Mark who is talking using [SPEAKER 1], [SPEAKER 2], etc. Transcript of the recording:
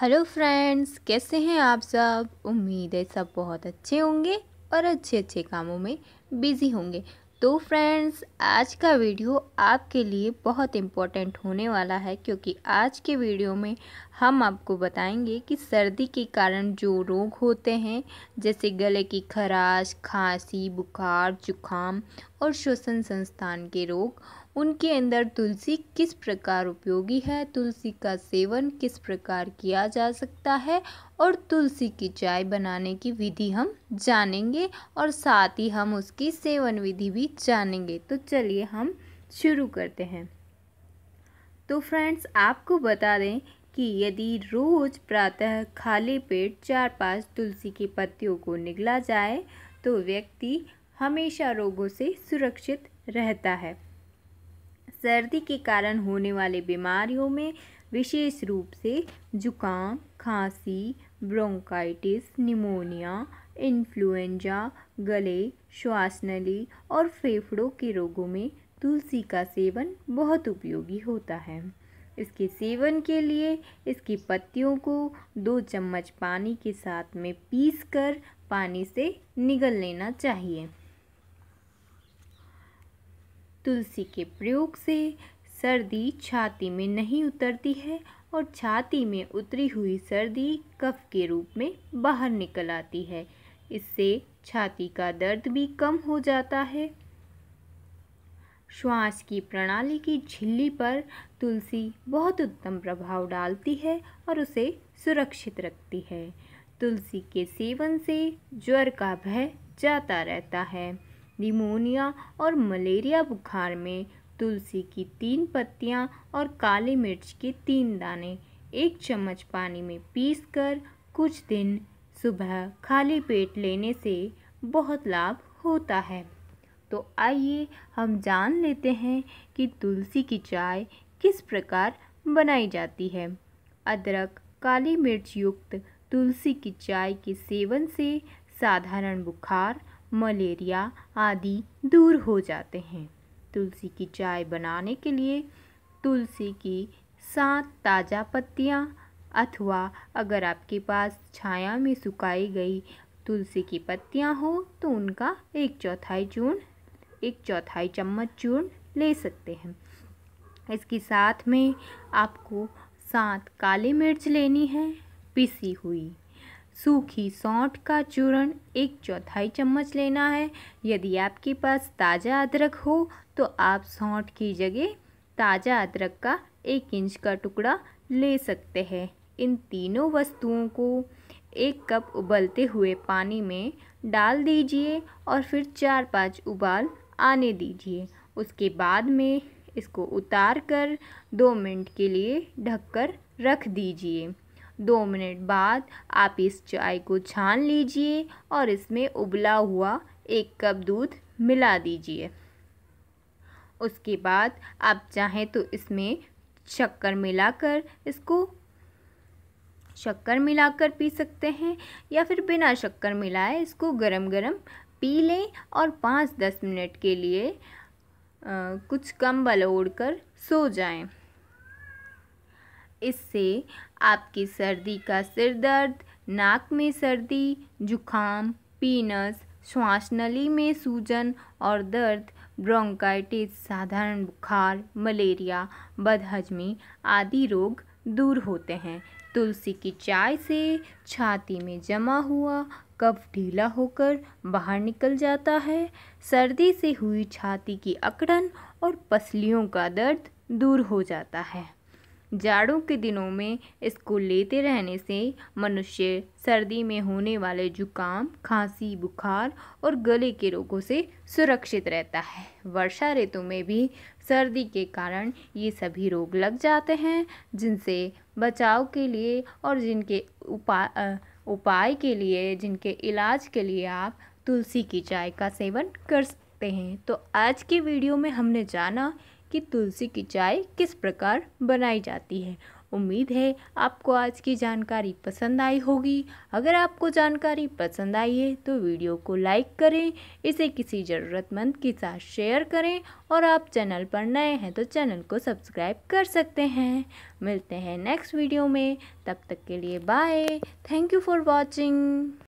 [SPEAKER 1] hello friends कैसे हैं आप सब उम्मीद है सब बहुत अच्छे होंगे और अच्छे अच्छे कामों में बिज़ी होंगे तो फ्रेंड्स आज का वीडियो आपके लिए बहुत इम्पोर्टेंट होने वाला है क्योंकि आज के वीडियो में हम आपको बताएंगे कि सर्दी के कारण जो रोग होते हैं जैसे गले की खराश खांसी बुखार जुखाम और श्वसन संस्थान के रोग उनके अंदर तुलसी किस प्रकार उपयोगी है तुलसी का सेवन किस प्रकार किया जा सकता है और तुलसी की चाय बनाने की विधि हम जानेंगे और साथ ही हम उसकी सेवन विधि भी जानेंगे तो चलिए हम शुरू करते हैं तो फ्रेंड्स आपको बता दें कि यदि रोज़ प्रातः खाली पेट चार पांच तुलसी की पत्तियों को निगला जाए तो व्यक्ति हमेशा रोगों से सुरक्षित रहता है सर्दी के कारण होने वाले बीमारियों में विशेष रूप से जुकाम खांसी ब्रोंकाइटिस निमोनिया इन्फ्लुएंजा गले श्वास नली और फेफड़ों के रोगों में तुलसी का सेवन बहुत उपयोगी होता है इसके सेवन के लिए इसकी पत्तियों को दो चम्मच पानी के साथ में पीसकर पानी से निगल लेना चाहिए तुलसी के प्रयोग से सर्दी छाती में नहीं उतरती है और छाती में उतरी हुई सर्दी कफ के रूप में बाहर निकल आती है इससे छाती का दर्द भी कम हो जाता है श्वास की प्रणाली की झिल्ली पर तुलसी बहुत उत्तम प्रभाव डालती है और उसे सुरक्षित रखती है तुलसी के सेवन से ज्वर का भय जाता रहता है निमोनिया और मलेरिया बुखार में तुलसी की तीन पत्तियाँ और काली मिर्च के तीन दाने एक चम्मच पानी में पीस कर कुछ दिन सुबह खाली पेट लेने से बहुत लाभ होता है तो आइए हम जान लेते हैं कि तुलसी की चाय किस प्रकार बनाई जाती है अदरक काली मिर्च युक्त तुलसी की चाय के सेवन से साधारण बुखार मलेरिया आदि दूर हो जाते हैं तुलसी की चाय बनाने के लिए तुलसी की सात ताज़ा पत्तियाँ अथवा अगर आपके पास छाया में सुखाई गई तुलसी की पत्तियाँ हो तो उनका एक चौथाई चूर्ण एक चौथाई चम्मच चूर्ण ले सकते हैं इसके साथ में आपको सात काली मिर्च लेनी है पिसी हुई सूखी सौंठ का चूर्ण एक चौथाई चम्मच लेना है यदि आपके पास ताज़ा अदरक हो तो आप सौंठ की जगह ताज़ा अदरक का एक इंच का टुकड़ा ले सकते हैं इन तीनों वस्तुओं को एक कप उबलते हुए पानी में डाल दीजिए और फिर चार पांच उबाल आने दीजिए उसके बाद में इसको उतार कर दो मिनट के लिए ढककर रख दीजिए दो मिनट बाद आप इस चाय को छान लीजिए और इसमें उबला हुआ एक कप दूध मिला दीजिए उसके बाद आप चाहें तो इसमें शक्कर मिलाकर इसको शक्कर मिलाकर पी सकते हैं या फिर बिना शक्कर मिलाए इसको गरम गरम पी लें और पाँच दस मिनट के लिए आ, कुछ बल ओढ़ कर सो जाएं इससे आपकी सर्दी का सिर दर्द नाक में सर्दी जुखाम पीनस श्वास नली में सूजन और दर्द ब्रोंकाइटिस साधारण बुखार मलेरिया बदहजमी आदि रोग दूर होते हैं तुलसी की चाय से छाती में जमा हुआ कफ ढीला होकर बाहर निकल जाता है सर्दी से हुई छाती की अकड़न और पसलियों का दर्द दूर हो जाता है जाड़ों के दिनों में इसको लेते रहने से मनुष्य सर्दी में होने वाले जुकाम खांसी बुखार और गले के रोगों से सुरक्षित रहता है वर्षा ऋतु में भी सर्दी के कारण ये सभी रोग लग जाते हैं जिनसे बचाव के लिए और जिनके उपाय उपाय के लिए जिनके इलाज के लिए आप तुलसी की चाय का सेवन कर सकते हैं तो आज के वीडियो में हमने जाना कि तुलसी की चाय किस प्रकार बनाई जाती है उम्मीद है आपको आज की जानकारी पसंद आई होगी अगर आपको जानकारी पसंद आई है तो वीडियो को लाइक करें इसे किसी ज़रूरतमंद के साथ शेयर करें और आप चैनल पर नए हैं तो चैनल को सब्सक्राइब कर सकते हैं मिलते हैं नेक्स्ट वीडियो में तब तक के लिए bye thank you for watching